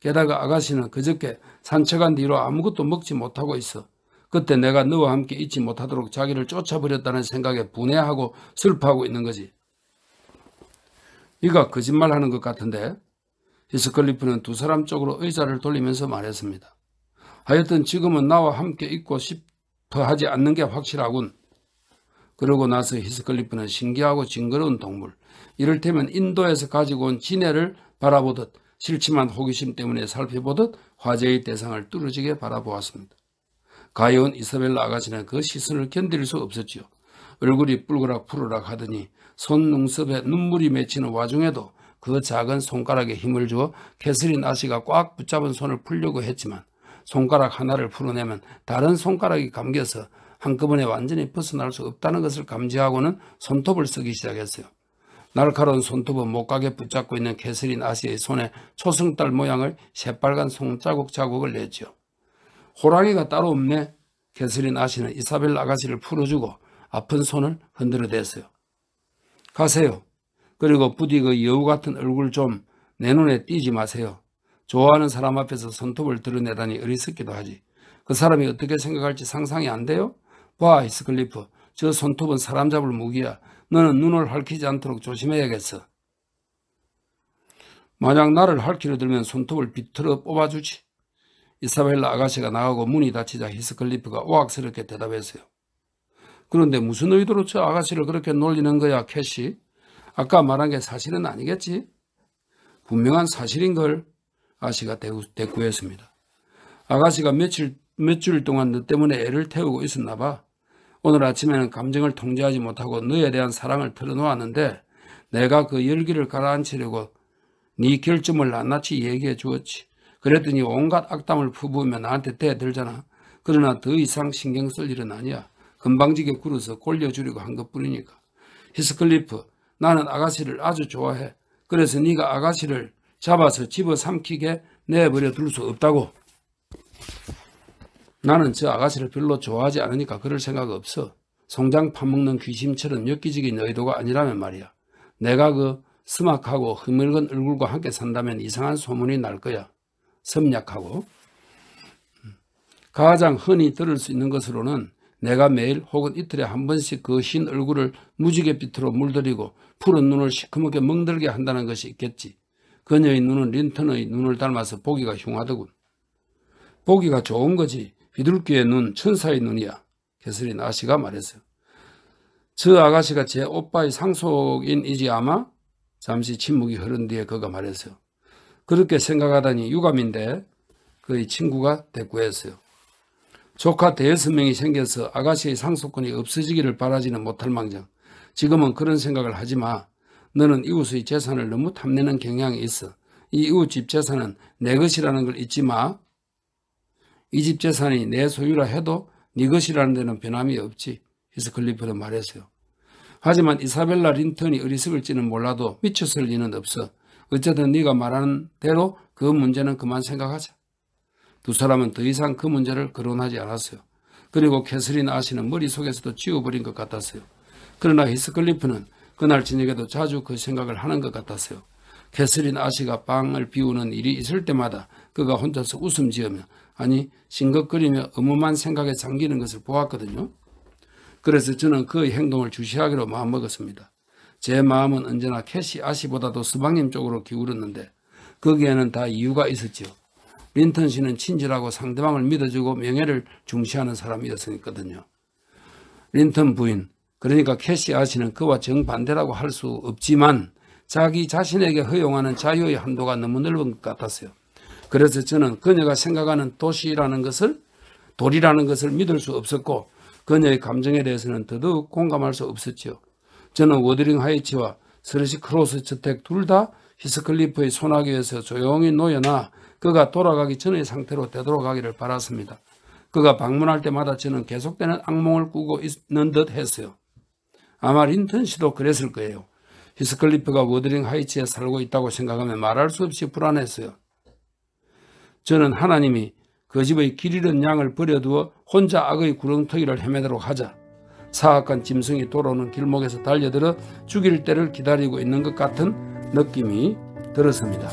S1: 게다가 아가씨는 그저께 산책한 뒤로 아무것도 먹지 못하고 있어. 그때 내가 너와 함께 있지 못하도록 자기를 쫓아버렸다는 생각에 분해하고 슬퍼하고 있는 거지. 이가 거짓말하는 것 같은데? 히스클리프는 두 사람 쪽으로 의자를 돌리면서 말했습니다. 하여튼 지금은 나와 함께 있고 싶어 하지 않는 게 확실하군. 그러고 나서 히스클리프는 신기하고 징그러운 동물, 이를테면 인도에서 가지고 온 진해를 바라보듯 싫지만 호기심 때문에 살펴보듯 화제의 대상을 뚫어지게 바라보았습니다. 가여운 이사벨라 아가씨는 그 시선을 견딜 수 없었지요. 얼굴이 뿔그락 푸르락 하더니 손눈썹에 눈물이 맺히는 와중에도 그 작은 손가락에 힘을 주어 캐슬린 아씨가 꽉 붙잡은 손을 풀려고 했지만 손가락 하나를 풀어내면 다른 손가락이 감겨서 한꺼번에 완전히 벗어날 수 없다는 것을 감지하고는 손톱을 쓰기 시작했어요. 날카로운 손톱은 목각에 붙잡고 있는 캐슬린 아시의 손에 초승달 모양을 새빨간 손자국 자국을 내요 호랑이가 따로 없네. 캐슬린 아시는 이사벨 아가씨를 풀어주고 아픈 손을 흔들어댔어요. 가세요. 그리고 부디 그 여우 같은 얼굴 좀 내 눈에 띄지 마세요. 좋아하는 사람 앞에서 손톱을 드러내다니 어리석기도 하지. 그 사람이 어떻게 생각할지 상상이 안 돼요? 와, 이스클리프. 저 손톱은 사람 잡을 무기야. 너는 눈을 핥히지 않도록 조심해야겠어. 만약 나를 핥히려 들면 손톱을 비틀어 뽑아주지. 이사벨라 아가씨가 나가고 문이 닫히자 히스클리프가 오악스럽게 대답했어요. 그런데 무슨 의도로 저 아가씨를 그렇게 놀리는 거야 캐시? 아까 말한 게 사실은 아니겠지? 분명한 사실인걸 아씨가 대꾸했습니다. 아가씨가 며칠, 몇 주일 동안 너 때문에 애를 태우고 있었나 봐. 오늘 아침에는 감정을 통제하지 못하고 너에 대한 사랑을 털어놓았는데 내가 그 열기를 가라앉히려고 네 결점을 낱낱이 얘기해 주었지. 그랬더니 온갖 악담을 퍼부으며 나한테 대들잖아. 그러나 더 이상 신경 쓸 일은 아니야. 금방지게 굴어서 골려주려고 한 것뿐이니까. 히스클리프 나는 아가씨를 아주 좋아해. 그래서 네가 아가씨를 잡아서 집어삼키게 내버려 둘 수 없다고. 나는 저 아가씨를 별로 좋아하지 않으니까 그럴 생각 없어. 송장 파먹는 귀심처럼 엽기적인 의도가 아니라면 말이야. 내가 그 스막하고 흐물건 얼굴과 함께 산다면 이상한 소문이 날 거야. 섬략하고 가장 흔히 들을 수 있는 것으로는 내가 매일 혹은 이틀에 한 번씩 그 흰 얼굴을 무지갯빛으로 물들이고 푸른 눈을 시커멓게 멍들게 한다는 것이 있겠지. 그녀의 눈은 린턴의 눈을 닮아서 보기가 흉하더군. 보기가 좋은 거지 비둘기의 눈 천사의 눈이야. 개슬린 아가씨가 말했어요. 저 아가씨가 제 오빠의 상속인이지 아마? 잠시 침묵이 흐른 뒤에 그가 말했어요. 그렇게 생각하다니 유감인데 그의 친구가 대꾸했어요. 조카 대여섯 명이 생겨서 아가씨의 상속권이 없어지기를 바라지는 못할 망정. 지금은 그런 생각을 하지 마. 너는 이웃의 재산을 너무 탐내는 경향이 있어. 이 이웃집 재산은 내 것이라는 걸 잊지 마. 이집 재산이 내 소유라 해도 네 것이라는 데는 변함이 없지. 히스클리프는 말했어요. 하지만 이사벨라 린턴이 어리석을지는 몰라도 미쳤을 리는 없어. 어쨌든 네가 말하는 대로 그 문제는 그만 생각하자. 두 사람은 더 이상 그 문제를 거론하지 않았어요. 그리고 캐슬린 아시는 머릿속에서도 지워버린 것 같았어요. 그러나 히스클리프는 그날 저녁에도 자주 그 생각을 하는 것 같았어요. 캐슬린 아시가 빵을 비우는 일이 있을 때마다 그가 혼자서 웃음 지으며 아니 싱긋거리며 어험만 생각에 잠기는 것을 보았거든요. 그래서 저는 그 행동을 주시하기로 마음먹었습니다. 제 마음은 언제나 캐시 아씨보다도수박님 쪽으로 기울었는데 거기에는 다 이유가 있었지요. 린턴 씨는 친절하고 상대방을 믿어주고 명예를 중시하는 사람이었으니까요. 린턴 부인, 그러니까 캐시 아씨는 그와 정반대라고 할 수 없지만 자기 자신에게 허용하는 자유의 한도가 너무 넓은 것 같았어요. 그래서 저는 그녀가 생각하는 도시라는 것을 돌이라는 것을 믿을 수 없었고 그녀의 감정에 대해서는 더더욱 공감할 수 없었지요. 저는 워드링 하이츠와 서르시 크로스 주택둘 다 히스클리프의 소나기에서 조용히 놓여나 그가 돌아가기 전의 상태로 되돌아가기를 바랐습니다. 그가 방문할 때마다 저는 계속되는 악몽을 꾸고 있는 듯 했어요. 아마 린턴 씨도 그랬을 거예요. 히스클리프가 워드링 하이츠에 살고 있다고 생각하면 말할 수 없이 불안했어요. 저는 하나님이 그 집의 길 잃은 양을 버려두어 혼자 악의 구렁텅이를 헤매도록 하자. 사악한 짐승이 돌아오는 길목에서 달려들어 죽일 때를 기다리고 있는 것 같은 느낌이 들었습니다.